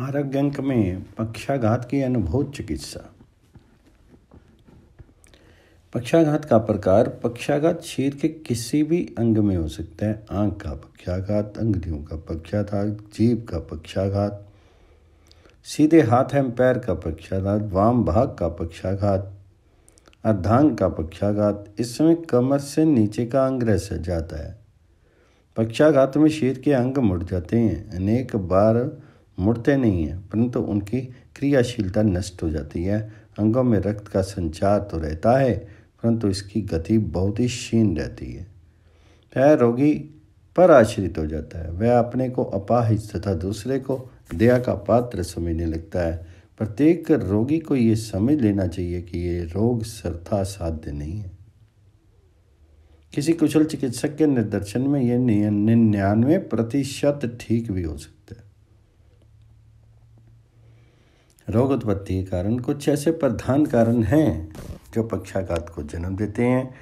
आरोग्य अंक में पक्षाघात की अनुभूत चिकित्सा पक्षाघात का प्रकार पक्षाघात शरीर के किसी भी अंग में हो सकता है आंख का पक्षाघात अंगुलियों का पक्षाघात जीभ का पक्षाघात सीधे हाथ एवं पैर का पक्षाघात वाम भाग का पक्षाघात अर्धांग का पक्षाघात इसमें कमर से नीचे का अंग रह जाता है पक्षाघात में शरीर के अंग मुड़ जाते हैं अनेक बार मुड़ते नहीं हैं परंतु उनकी क्रियाशीलता नष्ट हो जाती है अंगों में रक्त का संचार तो रहता है परंतु इसकी गति बहुत ही क्षीण रहती है वह रोगी पर आश्रित हो जाता है वह अपने को अपाहिज तथा दूसरे को दया का पात्र समझने लगता है प्रत्येक रोगी को ये समझ लेना चाहिए कि ये रोग सर्था साध्य नहीं है किसी कुशल चिकित्सक के निर्देशन में ये निन्यानवे प्रतिशत ठीक भी हो सकता है रोग उत्पत्ति के कारण कुछ ऐसे प्रधान कारण हैं जो पक्षाघात को जन्म देते हैं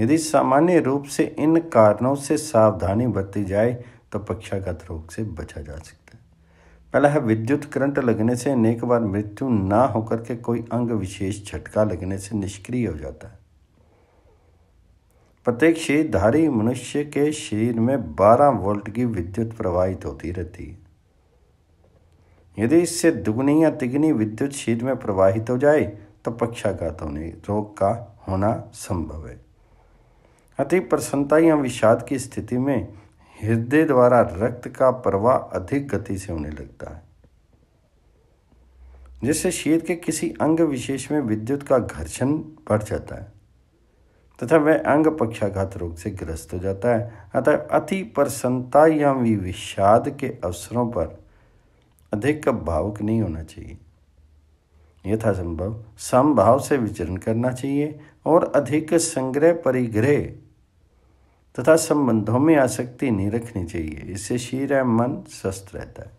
यदि सामान्य रूप से इन कारणों से सावधानी बरती जाए तो पक्षाघात रोग से बचा जा सकता है पहला है विद्युत करंट लगने से अनेक बार मृत्यु ना होकर के कोई अंग विशेष झटका लगने से निष्क्रिय हो जाता है प्रत्येक शरीरधारी मनुष्य के शरीर में 12 वोल्ट की विद्युत प्रवाहित होती रहती है यदि इससे दुगुनी या तिगुनी विद्युत शीत में प्रवाहित हो जाए तो पक्षाघात होने रोग का होना संभव है अति प्रसन्नता या विषाद की स्थिति में हृदय द्वारा रक्त का प्रवाह अधिक गति से होने लगता है जिससे शीत के किसी अंग विशेष में विद्युत का घर्षण बढ़ जाता है तथा वह अंग पक्षाघात रोग से ग्रस्त हो जाता है अतः अति प्रसन्नता या विषाद के अवसरों पर अधिक भावुक नहीं होना चाहिए यथासंभव समभाव से विचरण करना चाहिए और अधिक संग्रह परिग्रह तथा संबंधों में आसक्ति नहीं रखनी चाहिए इससे शीर एवं मन स्वस्थ रहता है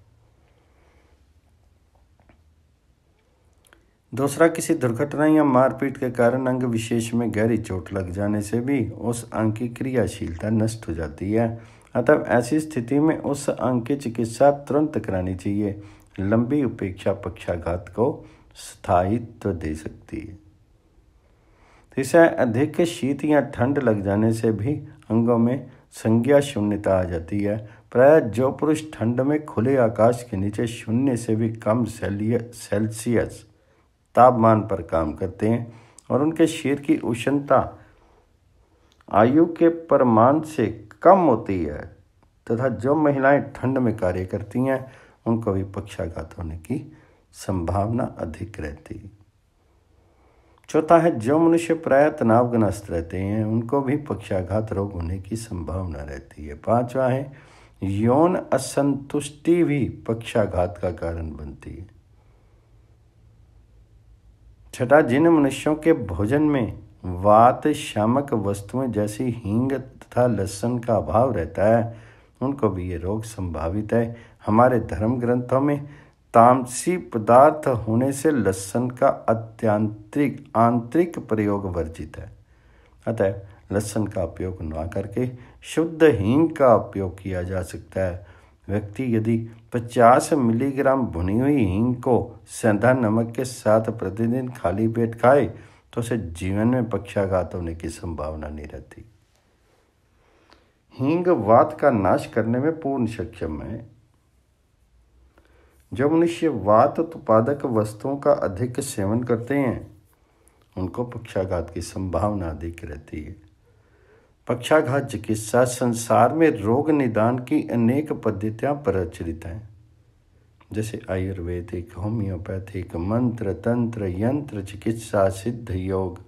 दूसरा किसी दुर्घटना या मारपीट के कारण अंग विशेष में गहरी चोट लग जाने से भी उस अंग की क्रियाशीलता नष्ट हो जाती है अतः ऐसी स्थिति में उस अंग की चिकित्सा तुरंत करानी चाहिए लंबी उपेक्षा पक्षाघात को स्थायित्व तो दे सकती है इसे अधिक शीत या ठंड लग जाने से भी अंगों में संज्ञा शून्यता आ जाती है प्राय जो पुरुष ठंड में खुले आकाश के नीचे शून्य से भी कम सेल्सियस तापमान पर काम करते हैं और उनके शरीर की उष्णता आयु के प्रमाण से कम होती है तथा जो महिलाएं ठंड में कार्य करती हैं उनको भी पक्षाघात होने की संभावना अधिक रहती है चौथा है जो मनुष्य प्राय तनावग्रस्त रहते हैं उनको भी पक्षाघात रोग होने की संभावना रहती है पांचवा है यौन असंतुष्टि भी पक्षाघात का कारण बनती है छठा जिन मनुष्यों के भोजन में वात शामक वस्तुएं जैसी हींग तथा लसन का अभाव रहता है उनको भी ये रोग संभावित है हमारे धर्म ग्रंथों में तामसी पदार्थ होने से लसन का अत्यंत्रिक आंतरिक प्रयोग वर्जित है अतः लसन का उपयोग न करके शुद्ध हींग का उपयोग किया जा सकता है व्यक्ति यदि 50 मिलीग्राम भुनी हुई हींग को सेंधा नमक के साथ प्रतिदिन खाली पेट खाए तो उसे जीवन में पक्षाघात होने की संभावना नहीं रहती वात का नाश करने में पूर्ण सक्षम है जब मनुष्य वात उत्पादक वस्तुओं का अधिक सेवन करते हैं उनको पक्षाघात की संभावना अधिक रहती है पक्षाघात चिकित्सा संसार में रोग निदान की अनेक पद्धतियां प्रचलित हैं जैसे आयुर्वेदिक होम्योपैथिक मंत्र तंत्र यंत्र चिकित्सा सिद्ध योग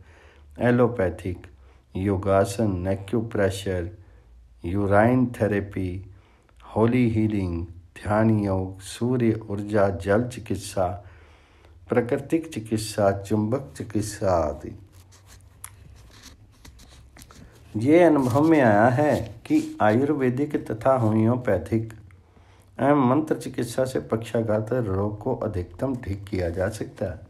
एलोपैथिक योगासन acupressure urine therapy holy healing ध्यान योग सूर्य ऊर्जा जल चिकित्सा प्राकृतिक चिकित्सा चुंबक चिकित्सा आदि ये अनुभव में आया है कि आयुर्वेदिक तथा होम्योपैथिक एवं मंत्र चिकित्सा से पक्षाघात रोग को अधिकतम ठीक किया जा सकता है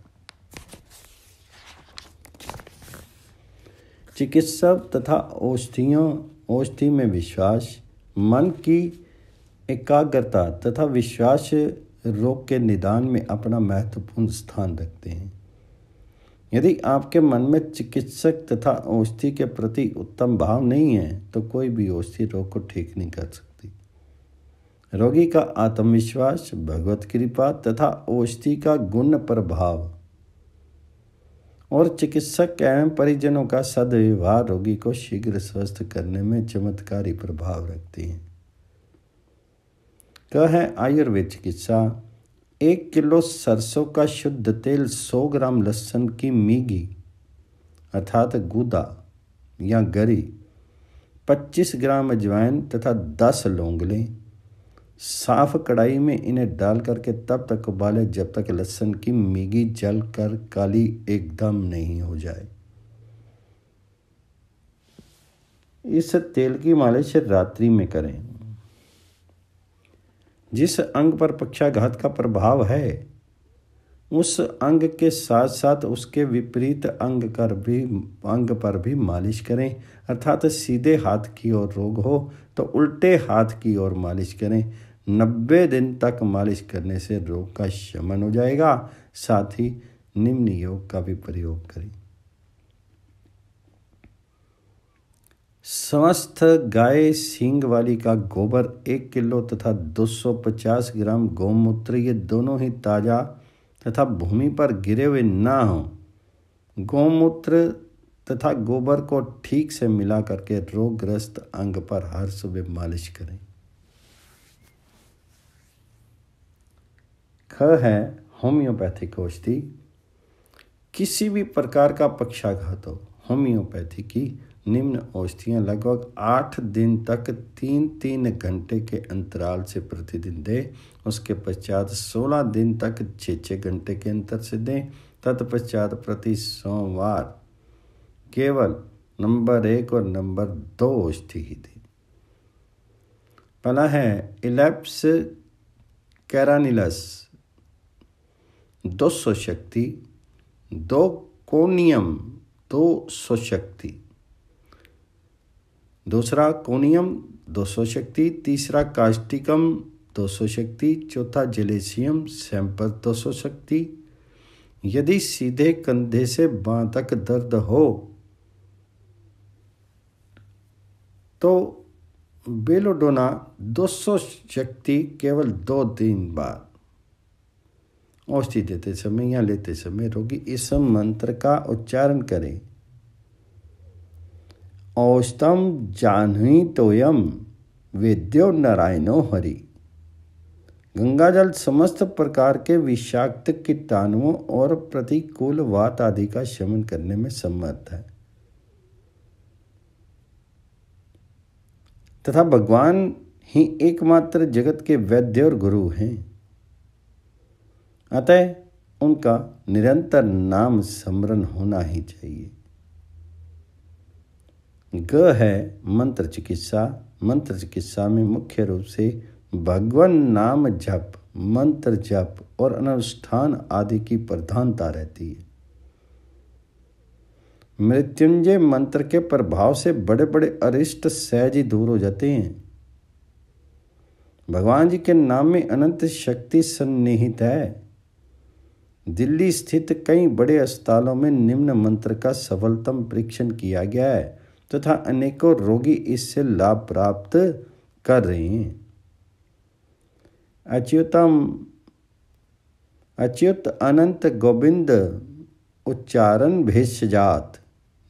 चिकित्सक तथा औषधियों औषधि में विश्वास मन की एकाग्रता तथा विश्वास रोग के निदान में अपना महत्वपूर्ण स्थान रखते हैं यदि आपके मन में चिकित्सक तथा औषधि के प्रति उत्तम भाव नहीं है तो कोई भी औषधि रोग को ठीक नहीं कर सकती रोगी का आत्मविश्वास भगवत कृपा तथा औषधि का गुण प्रभाव और चिकित्सक एवं परिजनों का सदव्यवहार रोगी को शीघ्र स्वस्थ करने में चमत्कारी प्रभाव रखती है कह है आयुर्वेद चिकित्सा एक किलो सरसों का शुद्ध तेल सौ ग्राम लहसुन की मीगी अर्थात गुदा या गरी पच्चीस ग्राम अजवाइन तथा दस लौंग लें साफ कढ़ाई में इन्हें डाल करके तब तक उबालें जब तक लहसुन की मीगी जल कर काली एकदम नहीं हो जाए इस तेल की मालिश रात्रि में करें जिस अंग पर पक्षाघात का प्रभाव है उस अंग के साथ साथ उसके विपरीत अंग कर भी अंग पर भी मालिश करें अर्थात सीधे हाथ की ओर रोग हो तो उल्टे हाथ की ओर मालिश करें नब्बे दिन तक मालिश करने से रोग का शमन हो जाएगा साथ ही निम्न योग का भी प्रयोग करें स्वस्थ गाय सींग वाली का गोबर एक किलो तथा 250 ग्राम गौमूत्र ये दोनों ही ताज़ा तथा भूमि पर गिरे हुए ना हों गौमूत्र तथा गोबर को ठीक से मिला करके रोगग्रस्त अंग पर हर सुबह मालिश करें ख है होम्योपैथिक औषधि किसी भी प्रकार का पक्षाघात हो होम्योपैथी की निम्न औषधियाँ लगभग आठ दिन तक तीन तीन घंटे के अंतराल से प्रतिदिन दें उसके पश्चात सोलह दिन तक छः छः घंटे के अंतर से दें तत्पश्चात प्रति सोमवार केवल नंबर एक और नंबर दो औषधि ही दें पहला है इलेप्स कैरानिलस दो शक्ति दो कोनियम दो शक्ति दूसरा कोनियम दो शक्ति तीसरा कास्टिकम दो शक्ति चौथा जेलेशियम सैंपल दो शक्ति यदि सीधे कंधे से बाँ तक दर्द हो तो बेलोडोना दो सौ शक्ति केवल दो दिन बाद औषधि देते समय या लेते समय रोगी इस मंत्र का उच्चारण करें औषतम जानी तोयम वेद्यो नारायणो हरि गंगाजल समस्त प्रकार के विषाक्त कीटाणुओं और प्रतिकूल वात आदि का शमन करने में समर्थ है तथा भगवान ही एकमात्र जगत के वैद्य और गुरु हैं अतः उनका निरंतर नाम स्मरण होना ही चाहिए ग है मंत्र चिकित्सा मंत्र चिकित्सा में मुख्य रूप से भगवान नाम जप मंत्र जप और अनुष्ठान आदि की प्रधानता रहती है मृत्युंजय मंत्र के प्रभाव से बड़े बड़े अरिष्ट सहज ही दूर हो जाते हैं भगवान जी के नाम में अनंत शक्ति सन्निहित है दिल्ली स्थित कई बड़े अस्पतालों में निम्न मंत्र का सफलतम परीक्षण किया गया है तथा तो अनेकों रोगी इससे लाभ प्राप्त कर रहे हैं अच्युतम अच्युत अनंत गोविंद उच्चारण भेषजात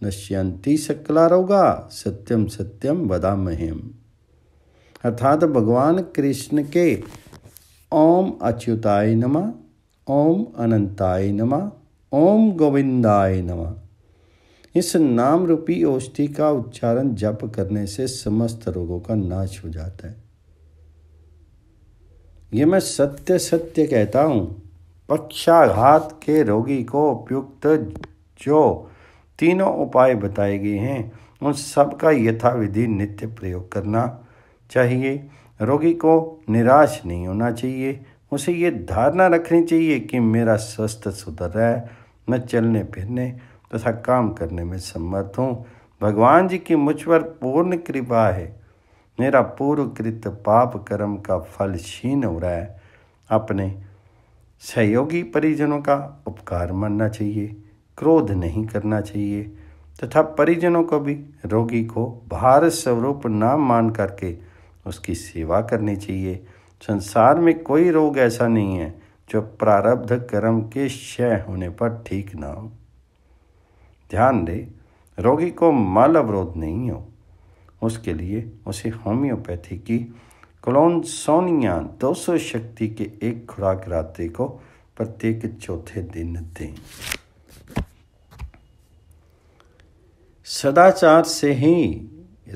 नश्यंती सकला रोगा सत्यम सत्यम महिम अर्थात भगवान कृष्ण के ओम अच्युताय नमः ओम अनंताय नमा ओम गोविंदाय नमा इस नाम रूपी औषधि का उच्चारण जप करने से समस्त रोगों का नाश हो जाता है ये मैं सत्य सत्य कहता हूँ पक्षाघात के रोगी को उपयुक्त जो तीनों उपाय बताए गए हैं उन सब का यथाविधि नित्य प्रयोग करना चाहिए रोगी को निराश नहीं होना चाहिए उसे ये धारणा रखनी चाहिए कि मेरा स्वास्थ्य सुधर रहा है मैं चलने फिरने तथा तो काम करने में समर्थ हूँ भगवान जी की मुझ पर पूर्ण कृपा है मेरा पूर्वकृत पाप कर्म का फल क्षीण हो रहा है अपने सहयोगी परिजनों का उपकार मानना चाहिए क्रोध नहीं करना चाहिए तथा परिजनों को भी रोगी को भारत स्वरूप नाम मान करके उसकी सेवा करनी चाहिए संसार में कोई रोग ऐसा नहीं है जो प्रारब्ध कर्म के क्षय होने पर ठीक ना हो ध्यान दे रोगी को मल अवरोध नहीं हो उसके लिए उसे होम्योपैथी की क्लोन सोनिया सौ शक्ति के एक खुराक रात्रि को प्रत्येक चौथे दिन दें सदाचार से ही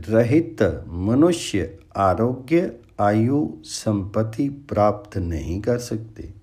रहित मनुष्य आरोग्य आयु संपत्ति प्राप्त नहीं कर सकते